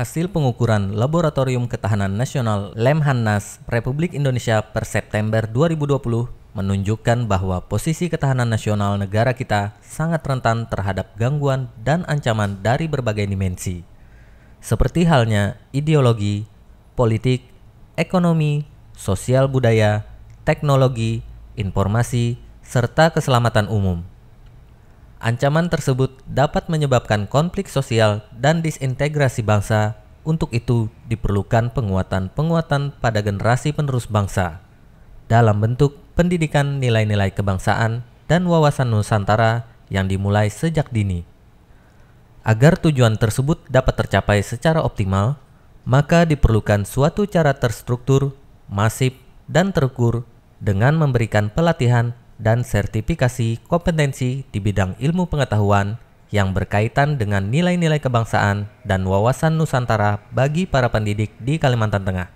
hasil pengukuran Laboratorium Ketahanan Nasional Lemhanas Republik Indonesia per September 2020 menunjukkan bahwa posisi ketahanan nasional negara kita sangat rentan terhadap gangguan dan ancaman dari berbagai dimensi, seperti halnya ideologi, politik, ekonomi, sosial budaya, teknologi, informasi, serta keselamatan umum. Ancaman tersebut dapat menyebabkan konflik sosial dan disintegrasi bangsa. Untuk itu, diperlukan penguatan-penguatan pada generasi penerus bangsa dalam bentuk pendidikan nilai-nilai kebangsaan dan wawasan Nusantara yang dimulai sejak dini. Agar tujuan tersebut dapat tercapai secara optimal, maka diperlukan suatu cara terstruktur, masif, dan terukur dengan memberikan pelatihan dan sertifikasi kompetensi di bidang ilmu pengetahuan yang berkaitan dengan nilai-nilai kebangsaan dan wawasan Nusantara bagi para pendidik di Kalimantan Tengah.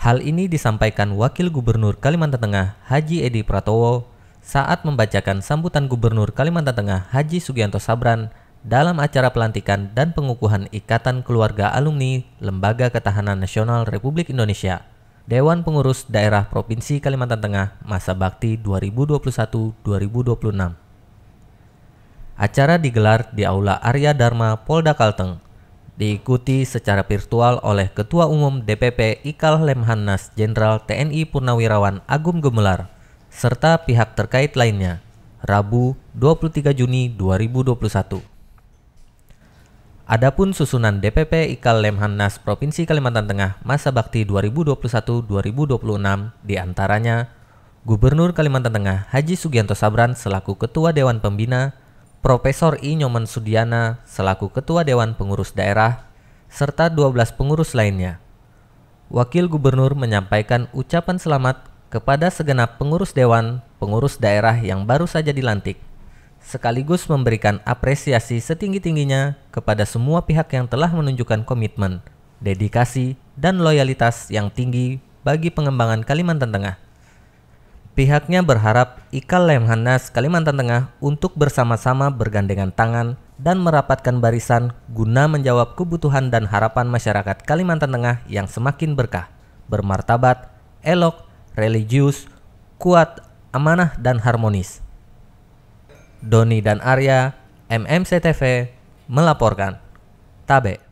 Hal ini disampaikan Wakil Gubernur Kalimantan Tengah Haji Edi Pratowo saat membacakan sambutan Gubernur Kalimantan Tengah Haji Sugianto Sabran dalam acara pelantikan dan pengukuhan Ikatan Keluarga Alumni Lembaga Ketahanan Nasional Republik Indonesia Dewan Pengurus Daerah Provinsi Kalimantan Tengah masa bakti 2021-2026. Acara digelar di Aula Arya Dharma Polda Kalteng, diikuti secara virtual oleh Ketua Umum DPP Ikal Lemhanas Jenderal TNI Purnawirawan Agung Gemelar serta pihak terkait lainnya. Rabu, 23 Juni 2021. Adapun susunan DPP IKAL Lemhanas Provinsi Kalimantan Tengah masa bakti 2021-2026 diantaranya Gubernur Kalimantan Tengah Haji Sugianto Sabran selaku Ketua Dewan Pembina, Profesor I. Nyoman Sudiana selaku Ketua Dewan Pengurus Daerah, serta 12 pengurus lainnya. Wakil Gubernur menyampaikan ucapan selamat kepada segenap pengurus dewan, pengurus daerah yang baru saja dilantik, sekaligus memberikan apresiasi setinggi-tingginya kepada semua pihak yang telah menunjukkan komitmen, dedikasi, dan loyalitas yang tinggi bagi pengembangan Kalimantan Tengah. Pihaknya berharap Ikal Lemhanas Kalimantan Tengah untuk bersama-sama bergandengan tangan dan merapatkan barisan guna menjawab kebutuhan dan harapan masyarakat Kalimantan Tengah yang semakin berkah, bermartabat, elok, religius, kuat, amanah, dan harmonis. Doni dan Arya, MMCTV melaporkan. Tabe.